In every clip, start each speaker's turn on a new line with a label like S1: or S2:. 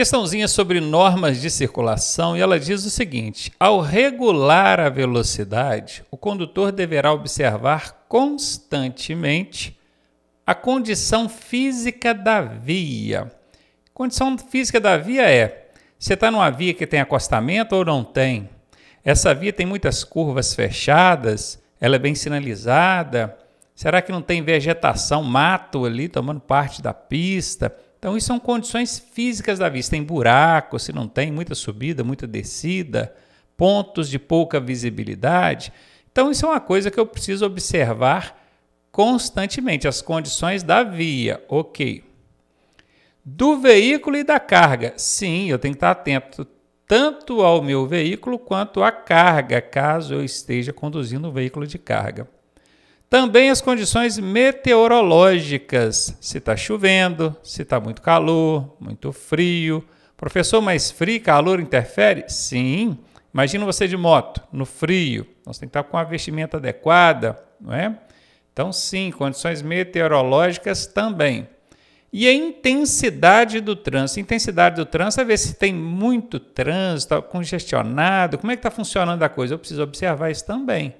S1: questãozinha sobre normas de circulação e ela diz o seguinte: ao regular a velocidade, o condutor deverá observar constantemente a condição física da via. Condição física da via é: você está numa via que tem acostamento ou não tem? Essa via tem muitas curvas fechadas, ela é bem sinalizada. Será que não tem vegetação, mato ali tomando parte da pista? Então, isso são condições físicas da vista. Tem buraco, se não tem, muita subida, muita descida, pontos de pouca visibilidade. Então, isso é uma coisa que eu preciso observar constantemente, as condições da via. Ok. Do veículo e da carga. Sim, eu tenho que estar atento tanto ao meu veículo quanto à carga, caso eu esteja conduzindo um veículo de carga. Também as condições meteorológicas, se está chovendo, se está muito calor, muito frio. Professor, mas frio calor interfere? Sim. Imagina você de moto, no frio. Nós tem que estar com a vestimenta adequada, não é? Então, sim, condições meteorológicas também. E a intensidade do trânsito. intensidade do trânsito é ver se tem muito trânsito, está congestionado, como é que está funcionando a coisa. Eu preciso observar isso também.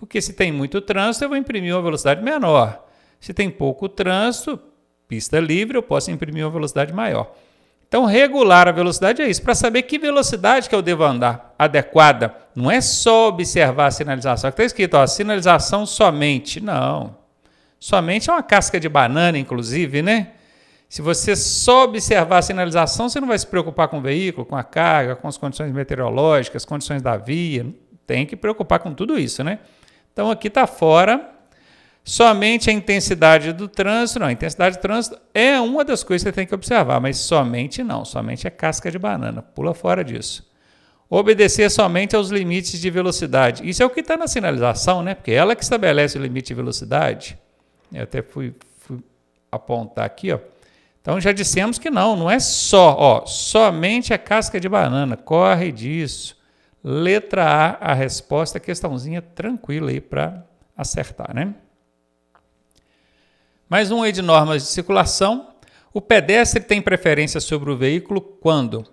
S1: Porque se tem muito trânsito, eu vou imprimir uma velocidade menor. Se tem pouco trânsito, pista livre, eu posso imprimir uma velocidade maior. Então, regular a velocidade é isso, para saber que velocidade que eu devo andar adequada. Não é só observar a sinalização. Aqui está escrito, ó, sinalização somente. Não. Somente é uma casca de banana, inclusive, né? Se você só observar a sinalização, você não vai se preocupar com o veículo, com a carga, com as condições meteorológicas, condições da via. Tem que preocupar com tudo isso, né? Então aqui está fora somente a intensidade do trânsito. Não, a intensidade do trânsito é uma das coisas que você tem que observar, mas somente não, somente é casca de banana, pula fora disso. Obedecer somente aos limites de velocidade. Isso é o que está na sinalização, né? Porque ela que estabelece o limite de velocidade. Eu até fui, fui apontar aqui, ó. Então já dissemos que não, não é só, ó, somente a casca de banana, corre disso. Letra A, a resposta, questãozinha tranquila aí para acertar, né? Mais um aí de normas de circulação. O pedestre tem preferência sobre o veículo quando?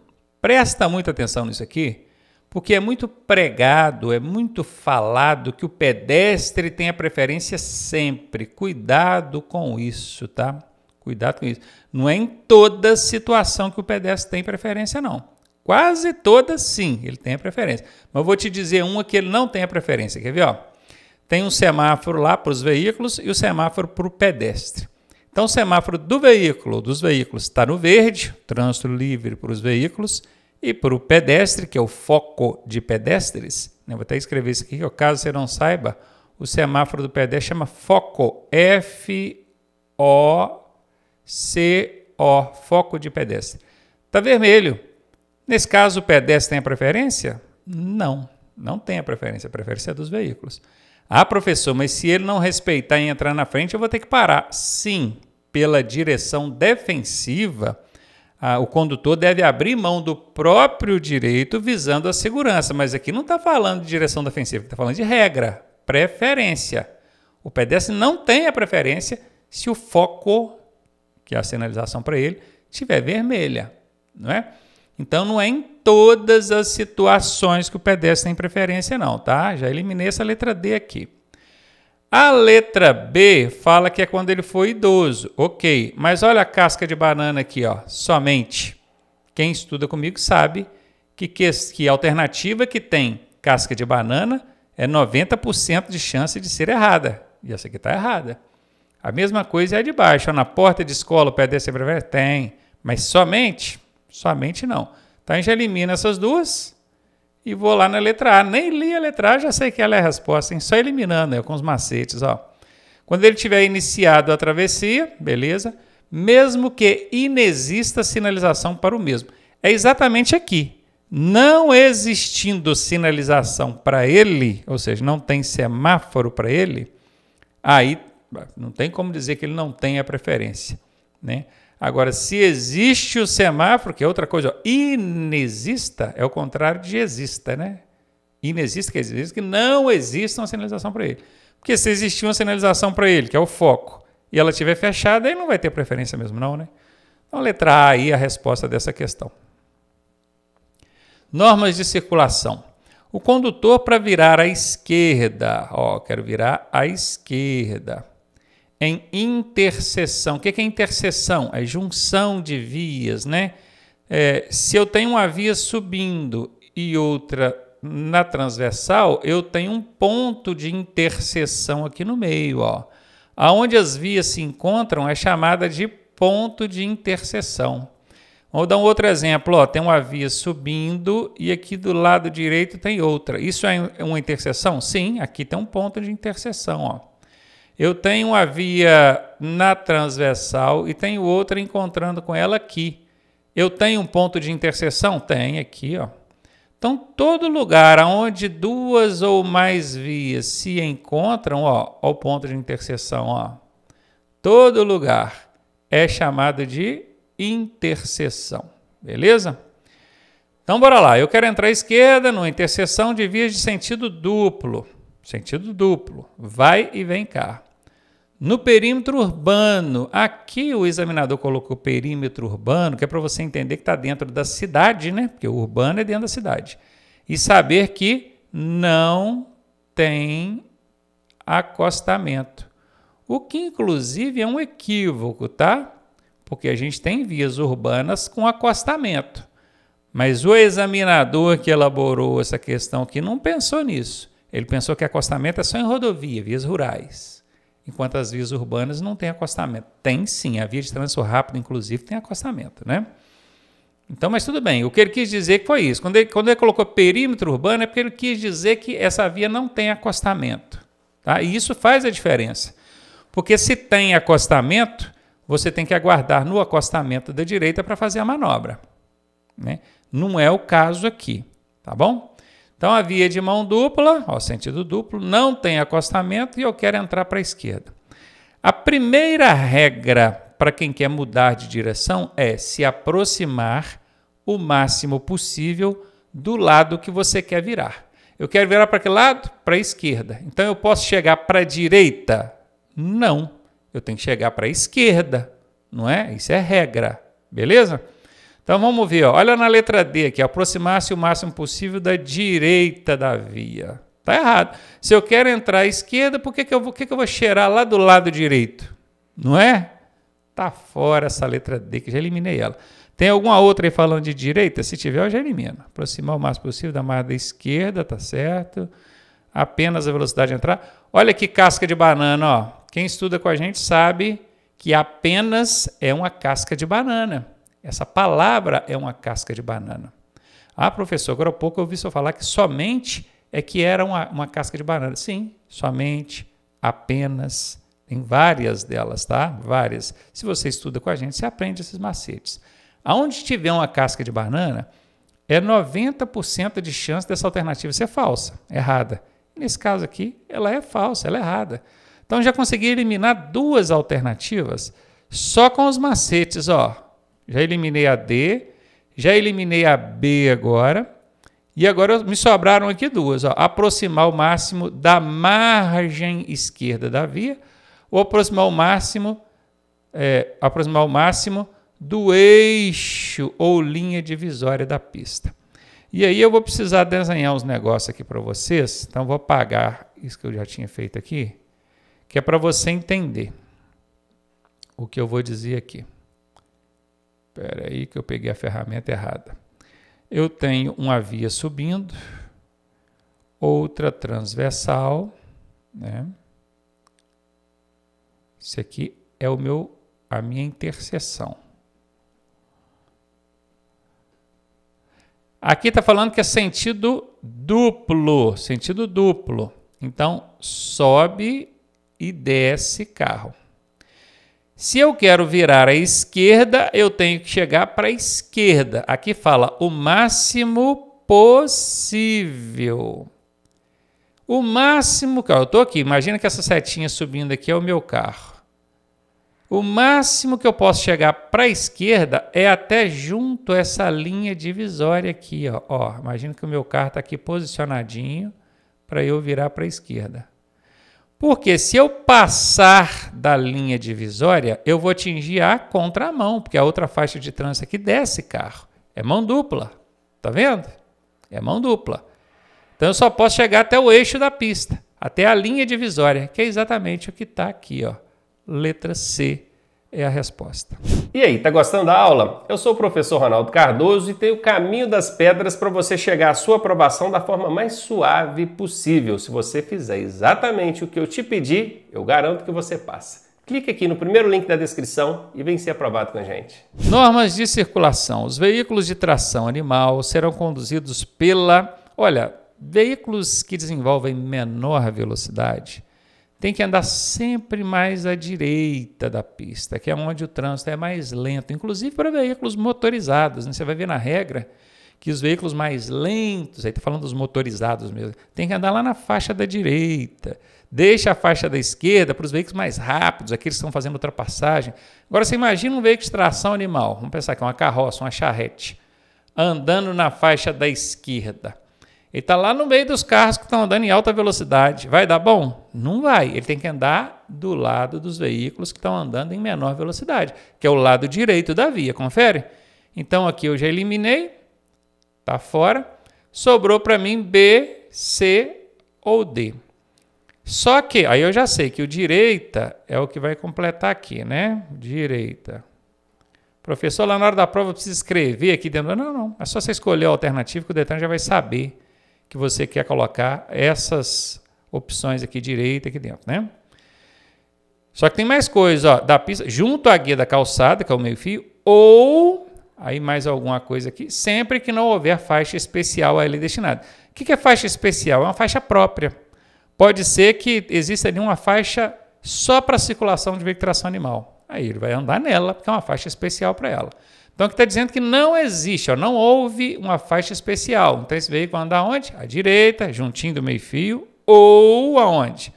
S1: Presta muita atenção nisso aqui, porque é muito pregado, é muito falado que o pedestre tem a preferência sempre. Cuidado com isso, tá? Cuidado com isso. Não é em toda situação que o pedestre tem preferência, não. Quase todas sim, ele tem a preferência. Mas eu vou te dizer uma que ele não tem a preferência. Quer ver? Ó? Tem um semáforo lá para os veículos e o um semáforo para o pedestre. Então, o semáforo do veículo, dos veículos, está no verde, trânsito livre para os veículos, e para o pedestre, que é o foco de pedestres, né? vou até escrever isso aqui, caso você não saiba, o semáforo do pedestre chama foco, F-O-C-O, foco de pedestre. Está vermelho, Nesse caso, o pedestre tem a preferência? Não, não tem a preferência. A preferência é dos veículos. Ah, professor, mas se ele não respeitar e entrar na frente, eu vou ter que parar. Sim, pela direção defensiva, ah, o condutor deve abrir mão do próprio direito visando a segurança. Mas aqui não está falando de direção defensiva, está falando de regra, preferência. O pedestre não tem a preferência se o foco, que é a sinalização para ele, estiver vermelha, não é? Então não é em todas as situações que o pedestre tem preferência, não, tá? Já eliminei essa letra D aqui. A letra B fala que é quando ele for idoso. Ok, mas olha a casca de banana aqui, ó. Somente. Quem estuda comigo sabe que, que, que a alternativa que tem casca de banana é 90% de chance de ser errada. E essa aqui está errada. A mesma coisa é a de baixo. Ó, na porta de escola o pedestre prefere? Tem. Mas somente Somente não. Então a gente elimina essas duas e vou lá na letra A. Nem li a letra A, já sei que ela é a resposta, hein? Só eliminando, né? com os macetes, ó. Quando ele tiver iniciado a travessia, beleza? Mesmo que inexista sinalização para o mesmo. É exatamente aqui. Não existindo sinalização para ele, ou seja, não tem semáforo para ele, aí não tem como dizer que ele não tem a preferência, né? Agora, se existe o semáforo, que é outra coisa, ó, inexista é o contrário de exista, né? Inexista quer dizer que não existe uma sinalização para ele. Porque se existir uma sinalização para ele, que é o foco, e ela estiver fechada, aí não vai ter preferência mesmo, não, né? Então, letra A aí é a resposta dessa questão. Normas de circulação. O condutor para virar à esquerda, ó, quero virar à esquerda em interseção. O que é interseção? É junção de vias, né? É, se eu tenho uma via subindo e outra na transversal, eu tenho um ponto de interseção aqui no meio, ó. Aonde as vias se encontram é chamada de ponto de interseção. Vou dar um outro exemplo, ó, tem uma via subindo e aqui do lado direito tem outra. Isso é uma interseção? Sim, aqui tem um ponto de interseção, ó. Eu tenho uma via na transversal e tenho outra encontrando com ela aqui. Eu tenho um ponto de interseção? Tem aqui, ó. Então, todo lugar onde duas ou mais vias se encontram, ó, ao ponto de interseção, ó. Todo lugar é chamado de interseção, beleza? Então, bora lá. Eu quero entrar à esquerda numa interseção de vias de sentido duplo. Sentido duplo. Vai e vem cá. No perímetro urbano, aqui o examinador colocou perímetro urbano, que é para você entender que está dentro da cidade, né? Porque o urbano é dentro da cidade. E saber que não tem acostamento. O que, inclusive, é um equívoco, tá? Porque a gente tem vias urbanas com acostamento. Mas o examinador que elaborou essa questão aqui não pensou nisso. Ele pensou que acostamento é só em rodovia, vias rurais enquanto as vias urbanas não têm acostamento. Tem sim, a via de trânsito rápido, inclusive, tem acostamento, né? Então, mas tudo bem. O que ele quis dizer foi isso. Quando ele, quando ele colocou perímetro urbano, é porque ele quis dizer que essa via não tem acostamento. Tá? E isso faz a diferença. Porque se tem acostamento, você tem que aguardar no acostamento da direita para fazer a manobra. Né? Não é o caso aqui, tá bom? Então a via de mão dupla, ó, sentido duplo, não tem acostamento e eu quero entrar para a esquerda. A primeira regra para quem quer mudar de direção é se aproximar o máximo possível do lado que você quer virar. Eu quero virar para que lado? Para a esquerda. Então eu posso chegar para a direita? Não. Eu tenho que chegar para a esquerda, não é? Isso é regra, beleza? Então vamos ver, ó. olha na letra D aqui, aproximar-se o máximo possível da direita da via. Tá errado. Se eu quero entrar à esquerda, por que, que, eu, vou, que, que eu vou cheirar lá do lado direito? Não é? Tá fora essa letra D, que já eliminei ela. Tem alguma outra aí falando de direita? Se tiver, eu já elimino. Aproximar o máximo possível da margem da esquerda, tá certo? Apenas a velocidade de entrar. Olha que casca de banana, ó. Quem estuda com a gente sabe que apenas é uma casca de banana. Essa palavra é uma casca de banana. Ah, professor, agora há pouco eu ouvi senhor falar que somente é que era uma, uma casca de banana. Sim, somente, apenas, tem várias delas, tá? Várias. Se você estuda com a gente, você aprende esses macetes. Aonde tiver uma casca de banana, é 90% de chance dessa alternativa ser falsa, errada. Nesse caso aqui, ela é falsa, ela é errada. Então já consegui eliminar duas alternativas só com os macetes, ó. Já eliminei a D, já eliminei a B agora. E agora me sobraram aqui duas. Ó, aproximar o máximo da margem esquerda da via ou aproximar o máximo, é, aproximar o máximo do eixo ou linha divisória da pista. E aí eu vou precisar desenhar uns negócios aqui para vocês. Então vou apagar isso que eu já tinha feito aqui, que é para você entender o que eu vou dizer aqui. Espera aí que eu peguei a ferramenta errada. Eu tenho uma via subindo, outra transversal, né? Isso aqui é o meu a minha interseção. Aqui está falando que é sentido duplo, sentido duplo. Então sobe e desce carro. Se eu quero virar à esquerda, eu tenho que chegar para a esquerda. Aqui fala o máximo possível. O máximo, eu estou aqui, imagina que essa setinha subindo aqui é o meu carro. O máximo que eu posso chegar para a esquerda é até junto a essa linha divisória aqui. Ó. ó imagina que o meu carro está aqui posicionadinho para eu virar para a esquerda. Porque se eu passar da linha divisória, eu vou atingir a contramão, porque a outra faixa de trânsito aqui desce carro. É mão dupla, tá vendo? É mão dupla. Então eu só posso chegar até o eixo da pista, até a linha divisória, que é exatamente o que está aqui, ó, letra C é a resposta. E aí, tá gostando da aula? Eu sou o professor Ronaldo Cardoso e tenho o caminho das pedras para você chegar à sua aprovação da forma mais suave possível. Se você fizer exatamente o que eu te pedi, eu garanto que você passa. Clique aqui no primeiro link da descrição e vem ser aprovado com a gente. Normas de circulação. Os veículos de tração animal serão conduzidos pela, olha, veículos que desenvolvem menor velocidade tem que andar sempre mais à direita da pista, que é onde o trânsito é mais lento, inclusive para veículos motorizados. Né? Você vai ver na regra que os veículos mais lentos, aí está falando dos motorizados mesmo, tem que andar lá na faixa da direita. Deixa a faixa da esquerda para os veículos mais rápidos, aqueles que estão fazendo ultrapassagem. Agora você imagina um veículo de tração animal, vamos pensar que é uma carroça, uma charrete, andando na faixa da esquerda. Ele está lá no meio dos carros que estão andando em alta velocidade. Vai dar bom? Não vai. Ele tem que andar do lado dos veículos que estão andando em menor velocidade, que é o lado direito da via. Confere? Então aqui eu já eliminei, está fora. Sobrou para mim B, C ou D. Só que, aí eu já sei que o direita é o que vai completar aqui, né? Direita. Professor, lá na hora da prova precisa escrever aqui dentro. Não, não. É só você escolher a alternativa que o Detran já vai saber que você quer colocar essas opções aqui direita aqui dentro, né? Só que tem mais coisa, ó, da pista junto à guia da calçada, que é o meio fio, ou aí mais alguma coisa aqui, sempre que não houver faixa especial a ele destinada. O que é faixa especial? É uma faixa própria. Pode ser que exista ali uma faixa só para circulação de veiculação animal. Aí ele vai andar nela, porque é uma faixa especial para ela. Então aqui está dizendo que não existe, ó, não houve uma faixa especial. Então esse veículo anda onde? À direita, juntinho do meio-fio, ou aonde?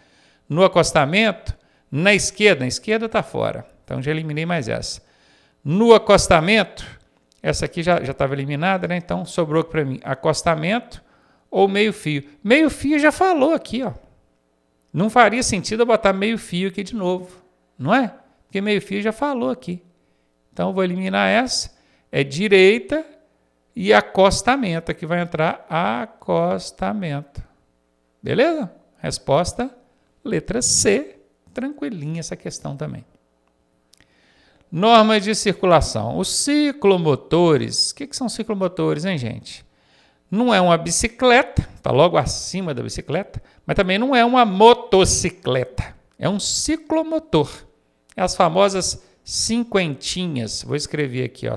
S1: No acostamento, na esquerda. Na esquerda está fora. Então já eliminei mais essa. No acostamento, essa aqui já estava eliminada, né? Então sobrou para mim acostamento ou meio-fio. Meio-fio já falou aqui, ó. Não faria sentido eu botar meio-fio aqui de novo, não é? Porque meio-fio já falou aqui. Então vou eliminar essa. É direita e acostamento. Aqui vai entrar acostamento. Beleza? Resposta letra C. Tranquilinha essa questão também. Normas de circulação. Os ciclomotores. O que, que são ciclomotores, hein, gente? Não é uma bicicleta, está logo acima da bicicleta, mas também não é uma motocicleta. É um ciclomotor. É as famosas cinquentinhas. Vou escrever aqui, ó,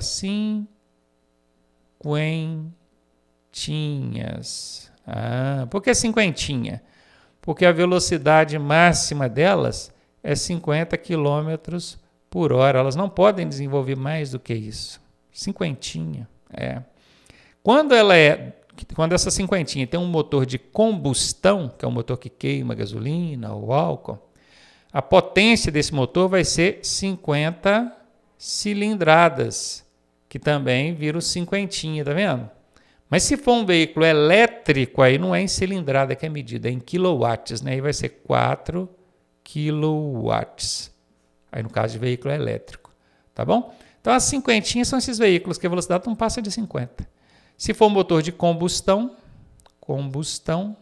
S1: cinquentinhas. Ah, por que cinquentinha? Porque a velocidade máxima delas é 50 km por hora. Elas não podem desenvolver mais do que isso. Cinquentinha, é. Quando ela é quando essa cinquentinha tem um motor de combustão, que é um motor que queima gasolina ou álcool, a potência desse motor vai ser 50 cilindradas, que também vira o cinquentinha, tá vendo? Mas se for um veículo elétrico, aí não é em cilindrada que é medida, é em quilowatts, né? Aí vai ser 4 quilowatts. Aí no caso de veículo é elétrico, tá bom? Então as cinquentinhas são esses veículos que a velocidade não passa de 50. Se for um motor de combustão, combustão,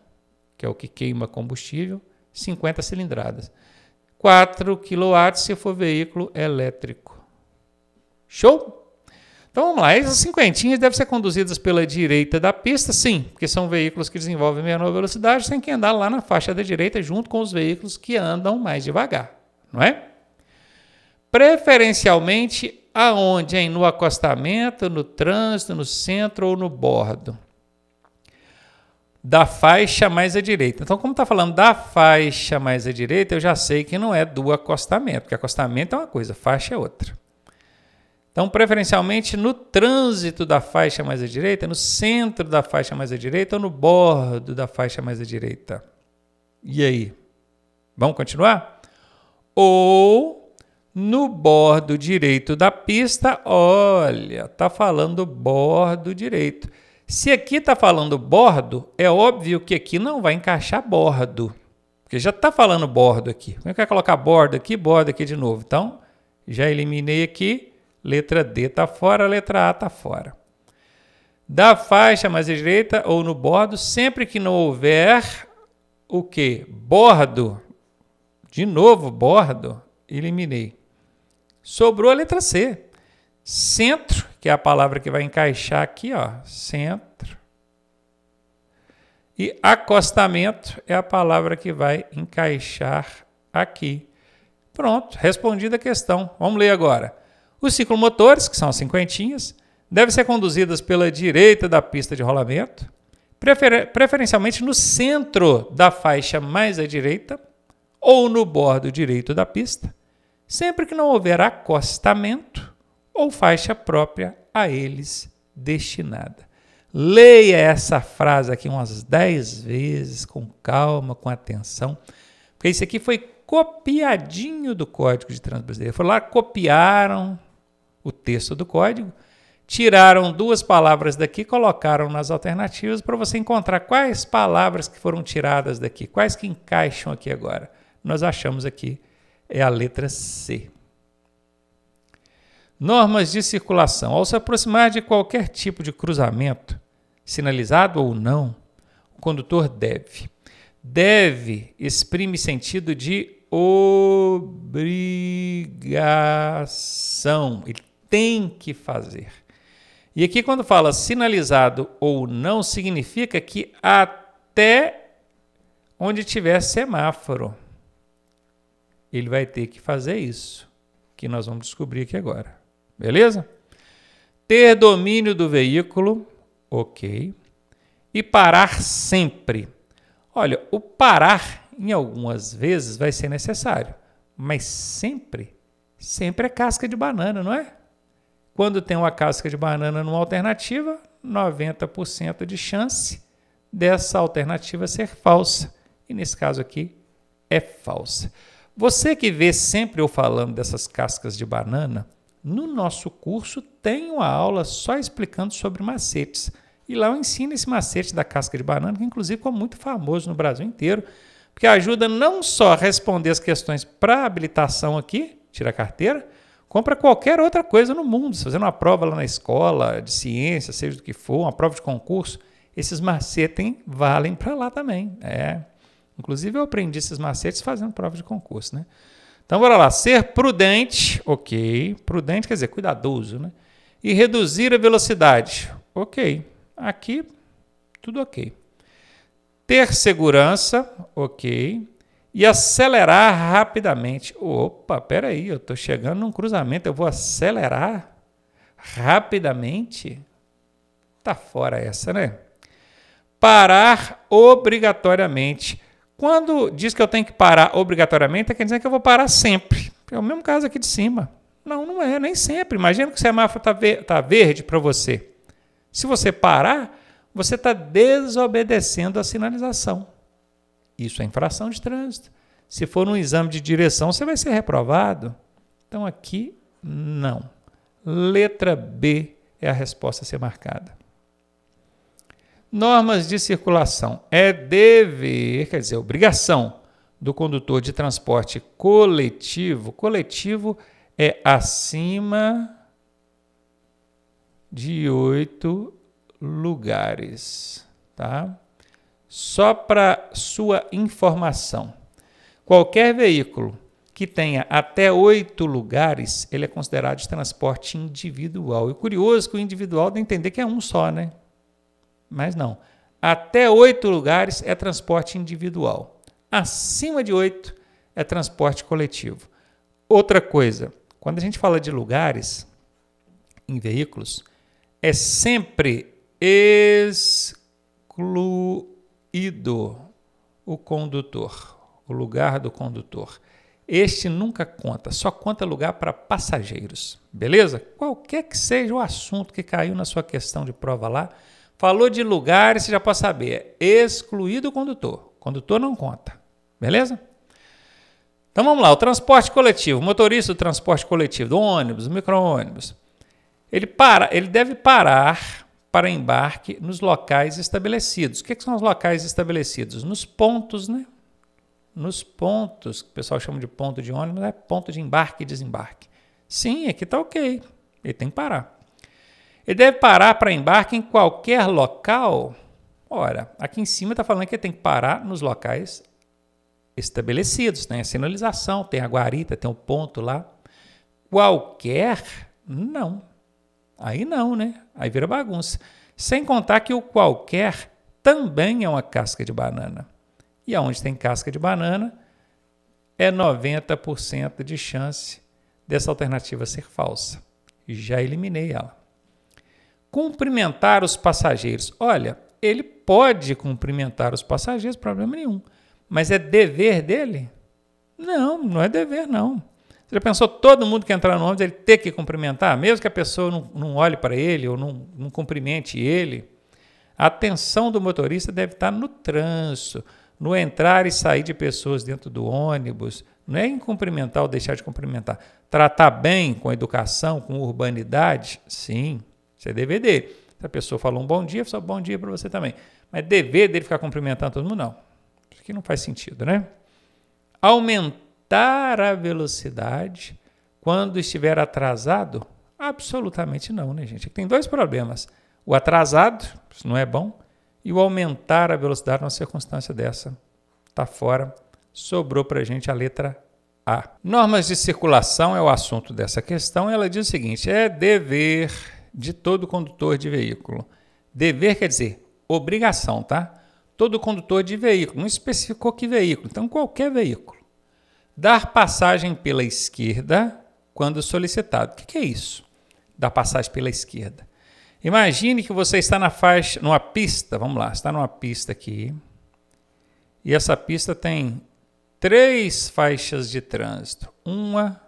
S1: que é o que queima combustível, 50 cilindradas. 4 kW se for veículo elétrico. Show? Então vamos lá, essas cinquentinhas devem ser conduzidas pela direita da pista, sim, porque são veículos que desenvolvem menor velocidade, tem que andar lá na faixa da direita junto com os veículos que andam mais devagar, não é? Preferencialmente aonde? Hein? No acostamento, no trânsito, no centro ou no bordo da faixa mais à direita. Então, como está falando da faixa mais à direita, eu já sei que não é do acostamento, porque acostamento é uma coisa, faixa é outra. Então, preferencialmente no trânsito da faixa mais à direita, no centro da faixa mais à direita ou no bordo da faixa mais à direita. E aí? Vamos continuar? Ou no bordo direito da pista, olha, está falando bordo direito. Se aqui está falando bordo, é óbvio que aqui não vai encaixar bordo. Porque já está falando bordo aqui. Como é que vai colocar bordo aqui, bordo aqui de novo? Então, já eliminei aqui. Letra D está fora, letra A está fora. Da faixa mais à direita ou no bordo, sempre que não houver o que? Bordo. De novo, bordo. Eliminei. Sobrou a letra C. Centro que é a palavra que vai encaixar aqui, ó, centro. E acostamento é a palavra que vai encaixar aqui. Pronto, respondida a questão. Vamos ler agora. Os ciclomotores, que são as cinquentinhas, devem ser conduzidas pela direita da pista de rolamento, prefer preferencialmente no centro da faixa mais à direita ou no bordo direito da pista, sempre que não houver acostamento ou faixa própria a eles destinada. Leia essa frase aqui umas dez vezes, com calma, com atenção, porque isso aqui foi copiadinho do Código de Trânsito Brasileiro. Foram lá, copiaram o texto do código, tiraram duas palavras daqui, colocaram nas alternativas para você encontrar quais palavras que foram tiradas daqui, quais que encaixam aqui agora. Nós achamos aqui é a letra C. Normas de circulação. Ao se aproximar de qualquer tipo de cruzamento, sinalizado ou não, o condutor deve. Deve exprime sentido de obrigação. Ele tem que fazer. E aqui, quando fala sinalizado ou não, significa que até onde tiver semáforo, ele vai ter que fazer isso, que nós vamos descobrir aqui agora. Beleza? Ter domínio do veículo, ok. E parar sempre. Olha, o parar em algumas vezes vai ser necessário, mas sempre, sempre é casca de banana, não é? Quando tem uma casca de banana numa alternativa, 90% de chance dessa alternativa ser falsa. E nesse caso aqui, é falsa. Você que vê sempre eu falando dessas cascas de banana, no nosso curso tem uma aula só explicando sobre macetes. E lá eu ensino esse macete da casca de banana, que inclusive ficou muito famoso no Brasil inteiro, porque ajuda não só a responder as questões para habilitação aqui, tira a carteira, compra qualquer outra coisa no mundo, se fazendo uma prova lá na escola, de ciência, seja do que for, uma prova de concurso, esses macetes valem para lá também. É. Inclusive eu aprendi esses macetes fazendo prova de concurso, né? Então bora lá, ser prudente, ok. Prudente quer dizer cuidadoso, né? E reduzir a velocidade, ok. Aqui, tudo ok. Ter segurança, ok. E acelerar rapidamente. Opa, peraí, eu estou chegando num cruzamento, eu vou acelerar rapidamente? Tá fora essa, né? Parar obrigatoriamente quando diz que eu tenho que parar obrigatoriamente, quer dizer que eu vou parar sempre. É o mesmo caso aqui de cima. Não, não é, nem sempre. Imagina que o semáforo está ver, tá verde para você. Se você parar, você está desobedecendo a sinalização. Isso é infração de trânsito. Se for um exame de direção, você vai ser reprovado. Então aqui, não. Letra B é a resposta a ser marcada. Normas de circulação. É dever, quer dizer, obrigação do condutor de transporte coletivo. Coletivo é acima de oito lugares, tá? Só para sua informação. Qualquer veículo que tenha até oito lugares, ele é considerado de transporte individual. E curioso que o individual de entender que é um só, né? mas não. Até oito lugares é transporte individual. Acima de oito é transporte coletivo. Outra coisa, quando a gente fala de lugares em veículos, é sempre excluído o condutor, o lugar do condutor. Este nunca conta, só conta lugar para passageiros, beleza? Qualquer que seja o assunto que caiu na sua questão de prova lá, Falou de lugar, você já pode saber. Excluído o condutor. Condutor não conta. Beleza? Então vamos lá, o transporte coletivo, motorista do transporte coletivo, do ônibus, micro-ônibus, ele, para, ele deve parar para embarque nos locais estabelecidos. O que, é que são os locais estabelecidos? Nos pontos, né? Nos pontos, que o pessoal chama de ponto de ônibus, é ponto de embarque e desembarque. Sim, aqui está ok, ele tem que parar. Ele deve parar para embarque em qualquer local? Ora, aqui em cima está falando que ele tem que parar nos locais estabelecidos. Tem né? a sinalização, tem a guarita, tem o um ponto lá. Qualquer? Não. Aí não, né? Aí vira bagunça. Sem contar que o qualquer também é uma casca de banana. E aonde tem casca de banana, é 90% de chance dessa alternativa ser falsa. Já eliminei ela cumprimentar os passageiros. Olha, ele pode cumprimentar os passageiros, problema nenhum. Mas é dever dele? Não, não é dever, não. Você já pensou todo mundo que entrar no ônibus ele ter que cumprimentar, mesmo que a pessoa não, não olhe para ele ou não, não cumprimente ele? A atenção do motorista deve estar no trânsito, no entrar e sair de pessoas dentro do ônibus. Não é em cumprimentar ou deixar de cumprimentar. Tratar bem, com educação, com urbanidade, sim. Isso é dever dele. Se a pessoa falou um bom dia, só bom dia para você também. Mas dever dele ficar cumprimentando todo mundo, não. Isso aqui não faz sentido, né? Aumentar a velocidade quando estiver atrasado? Absolutamente não, né, gente? Aqui é tem dois problemas. O atrasado, isso não é bom, e o aumentar a velocidade numa circunstância dessa. Está fora. Sobrou para a gente a letra a. Normas de circulação é o assunto dessa questão. Ela diz o seguinte: é dever de todo condutor de veículo. Dever quer dizer obrigação, tá? Todo condutor de veículo, não especificou que veículo, então qualquer veículo. Dar passagem pela esquerda quando solicitado. O que é isso? Dar passagem pela esquerda. Imagine que você está na faixa, numa pista, vamos lá, está numa pista aqui. E essa pista tem três faixas de trânsito. Uma,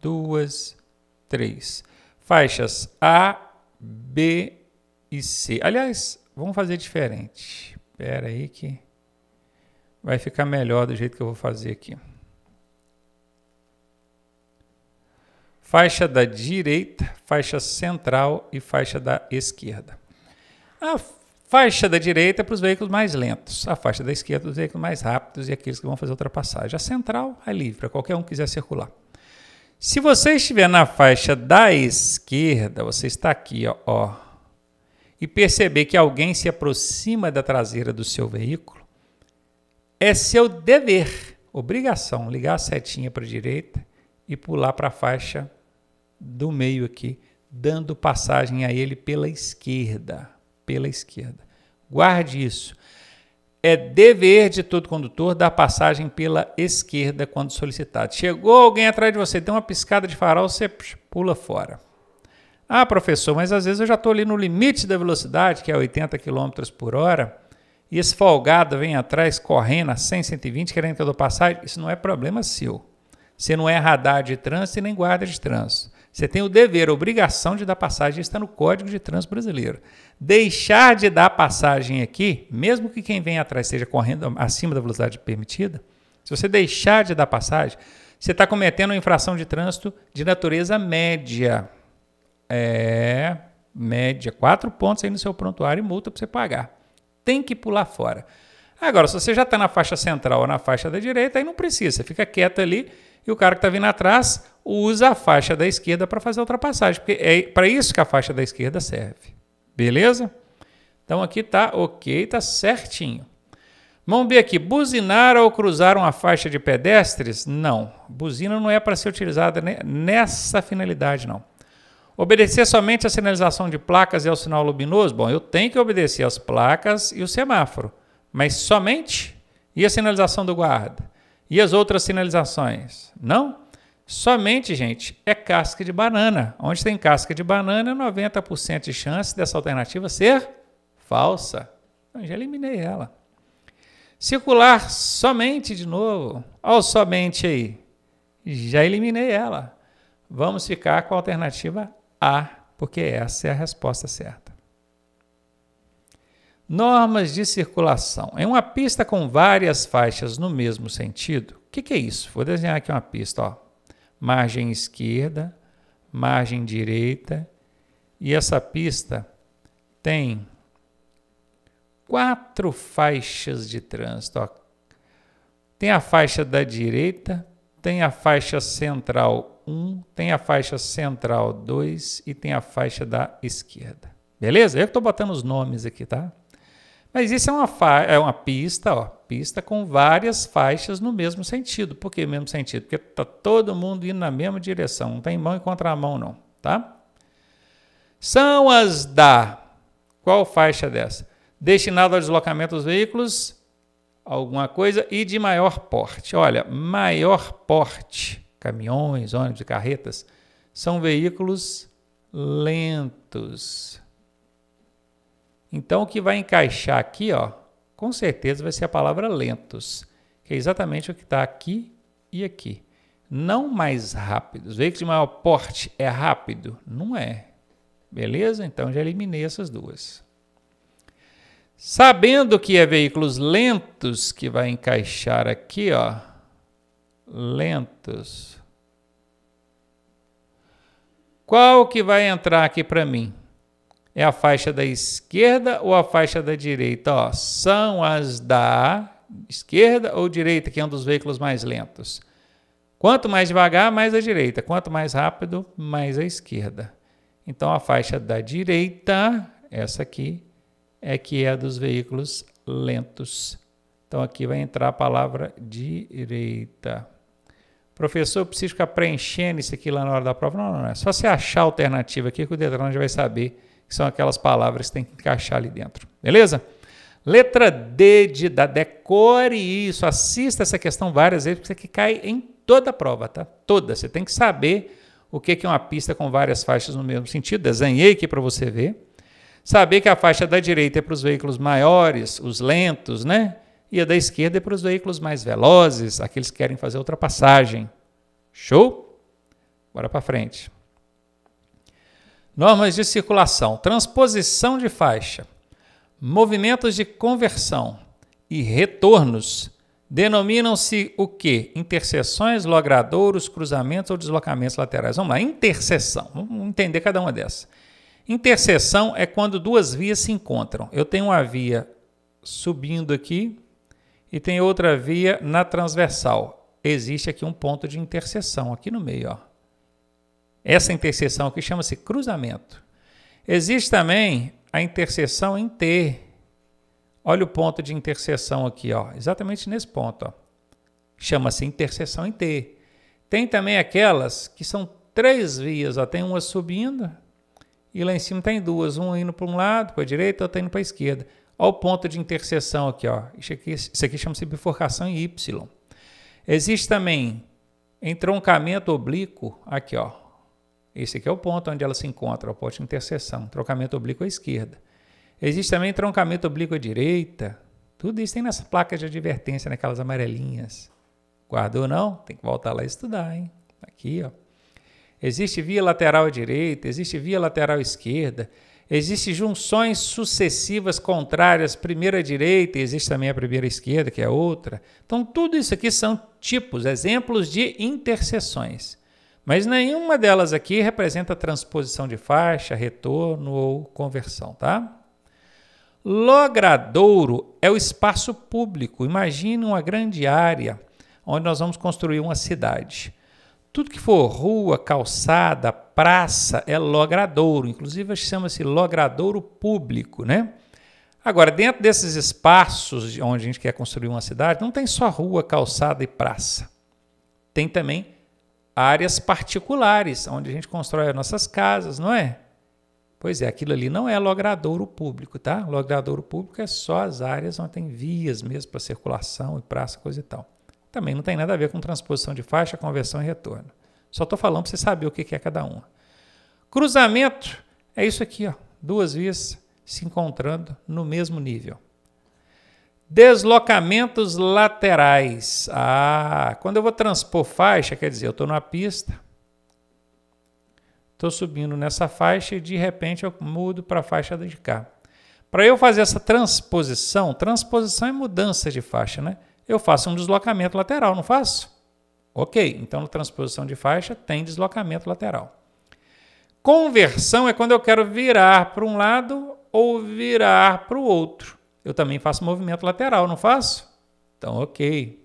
S1: duas, três. Faixas A, B e C. Aliás, vamos fazer diferente. Espera aí que vai ficar melhor do jeito que eu vou fazer aqui. Faixa da direita, faixa central e faixa da esquerda. A faixa da direita é para os veículos mais lentos, a faixa da esquerda é para os veículos mais rápidos e aqueles que vão fazer ultrapassagem. A central é livre para qualquer um que quiser circular. Se você estiver na faixa da esquerda, você está aqui, ó, ó, e perceber que alguém se aproxima da traseira do seu veículo, é seu dever, obrigação, ligar a setinha para a direita e pular para a faixa do meio aqui, dando passagem a ele pela esquerda, pela esquerda. Guarde isso. É dever de todo condutor dar passagem pela esquerda quando solicitado. Chegou alguém atrás de você, tem uma piscada de farol, você pula fora. Ah, professor, mas às vezes eu já estou ali no limite da velocidade, que é 80 km por hora, e esse folgado vem atrás correndo a 100, 120, querendo que eu dou passagem. Isso não é problema seu. Você não é radar de trânsito e nem guarda de trânsito. Você tem o dever, a obrigação de dar passagem, está no Código de Trânsito Brasileiro. Deixar de dar passagem aqui, mesmo que quem vem atrás esteja correndo acima da velocidade permitida, se você deixar de dar passagem, você está cometendo uma infração de trânsito de natureza média. É, média. Quatro pontos aí no seu prontuário e multa para você pagar. Tem que pular fora. Agora, se você já está na faixa central ou na faixa da direita, aí não precisa, você fica quieto ali e o cara que está vindo atrás usa a faixa da esquerda para fazer a ultrapassagem, porque é para isso que a faixa da esquerda serve. Beleza? Então aqui está ok, está certinho. Vamos ver aqui, buzinar ou cruzar uma faixa de pedestres? Não, buzina não é para ser utilizada nessa finalidade, não. Obedecer somente à sinalização de placas e é ao sinal luminoso? Bom, eu tenho que obedecer às placas e o semáforo mas somente e a sinalização do guarda e as outras sinalizações? Não? Somente, gente, é casca de banana. Onde tem casca de banana, 90% de chance dessa alternativa ser falsa. Então, já eliminei ela. Circular somente de novo. Olha o somente aí. Já eliminei ela. Vamos ficar com a alternativa A, porque essa é a resposta certa. Normas de circulação. Em uma pista com várias faixas no mesmo sentido, o que, que, é isso? Vou desenhar aqui uma pista. Ó. Margem esquerda, margem direita. E essa pista tem quatro faixas de trânsito. Ó. Tem a faixa da direita, tem a faixa central 1, tem a faixa central 2 e tem a faixa da esquerda. Beleza? Eu estou botando os nomes aqui, tá? Mas isso é uma, é uma pista, ó, pista com várias faixas no mesmo sentido. Por que mesmo sentido? Porque está todo mundo indo na mesma direção, não tem mão e contramão não, tá? São as da... Qual faixa é dessa? Destinado ao deslocamento dos veículos, alguma coisa, e de maior porte. Olha, maior porte, caminhões, ônibus e carretas, são veículos lentos. Então, o que vai encaixar aqui, ó, com certeza vai ser a palavra lentos, que é exatamente o que está aqui e aqui. Não mais rápidos. Veículo de maior porte é rápido? Não é. Beleza? Então já eliminei essas duas. Sabendo que é veículos lentos que vai encaixar aqui, ó. Lentos. Qual que vai entrar aqui para mim? É a faixa da esquerda ou a faixa da direita? Ó, são as da esquerda ou direita, que é um dos veículos mais lentos. Quanto mais devagar, mais a direita. Quanto mais rápido, mais a esquerda. Então a faixa da direita, essa aqui, é que é a dos veículos lentos. Então aqui vai entrar a palavra direita. Professor, eu preciso ficar preenchendo isso aqui lá na hora da prova? Não, não, não. É só você achar a alternativa aqui que o Detran já vai saber que são aquelas palavras que tem que encaixar ali dentro. Beleza? Letra D de da decore isso, assista essa questão várias vezes, porque isso aqui cai em toda a prova, tá? Toda. Você tem que saber o que é uma pista com várias faixas no mesmo sentido. Desenhei aqui para você ver. Saber que a faixa da direita é para os veículos maiores, os lentos, né? E a da esquerda é para os veículos mais velozes, aqueles que querem fazer ultrapassagem. Show? Bora para frente normas de circulação, transposição de faixa, movimentos de conversão e retornos denominam-se o que? Interseções, logradouros, cruzamentos ou deslocamentos laterais. Vamos lá, interseção. Vamos entender cada uma dessas. Interseção é quando duas vias se encontram. Eu tenho uma via subindo aqui e tem outra via na transversal. Existe aqui um ponto de interseção aqui no meio, ó essa interseção que chama-se cruzamento. Existe também a interseção em T. Olha o ponto de interseção aqui, ó, exatamente nesse ponto. Ó. Chama-se interseção em T. Tem também aquelas que são três vias, ó, tem uma subindo e lá em cima tem duas, uma indo para um lado, para a direita, outra indo para a esquerda. Olha o ponto de interseção aqui, ó. Isso aqui, isso aqui chama-se bifurcação em Y. Existe também entroncamento oblíquo, aqui, ó, esse aqui é o ponto onde ela se encontra, o ponto de interseção, troncamento oblíquo à esquerda. Existe também troncamento oblíquo à direita. Tudo isso tem nas placas de advertência, naquelas né, amarelinhas. Guardou não? Tem que voltar lá e estudar, hein? Aqui, ó. Existe via lateral à direita, existe via lateral à esquerda, Existem junções sucessivas contrárias, primeira direita, existe também a primeira esquerda, que é outra. Então, tudo isso aqui são tipos, exemplos de interseções. Mas nenhuma delas aqui representa transposição de faixa, retorno ou conversão, tá? Logradouro é o espaço público. Imagine uma grande área onde nós vamos construir uma cidade. Tudo que for rua, calçada, praça é logradouro. Inclusive chama-se logradouro público, né? Agora, dentro desses espaços onde a gente quer construir uma cidade, não tem só rua, calçada e praça. Tem também áreas particulares, onde a gente constrói as nossas casas, não é? Pois é, aquilo ali não é logradouro público, tá? Logradouro público é só as áreas onde tem vias mesmo para circulação e praça, coisa e tal. Também não tem nada a ver com transposição de faixa, conversão e retorno. Só estou falando para você saber o que é cada uma. Cruzamento é isso aqui, ó. Duas vias se encontrando no mesmo nível. Deslocamentos laterais. Ah, quando eu vou transpor faixa, quer dizer, eu estou numa pista, estou subindo nessa faixa e de repente eu mudo para a faixa de cá. Para eu fazer essa transposição, transposição é mudança de faixa, né? Eu faço um deslocamento lateral, não faço? Ok, então na transposição de faixa tem deslocamento lateral. Conversão é quando eu quero virar para um lado ou virar para o outro eu também faço movimento lateral, não faço? Então, ok.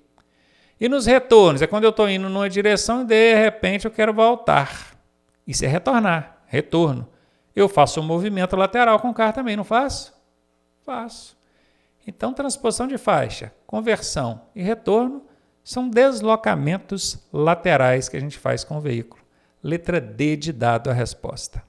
S1: E nos retornos? É quando eu estou indo numa direção e de repente eu quero voltar. Isso é retornar, retorno. Eu faço um movimento lateral com o carro também, não faço? Faço. Então, transposição de faixa, conversão e retorno são deslocamentos laterais que a gente faz com o veículo. Letra D de dado a resposta.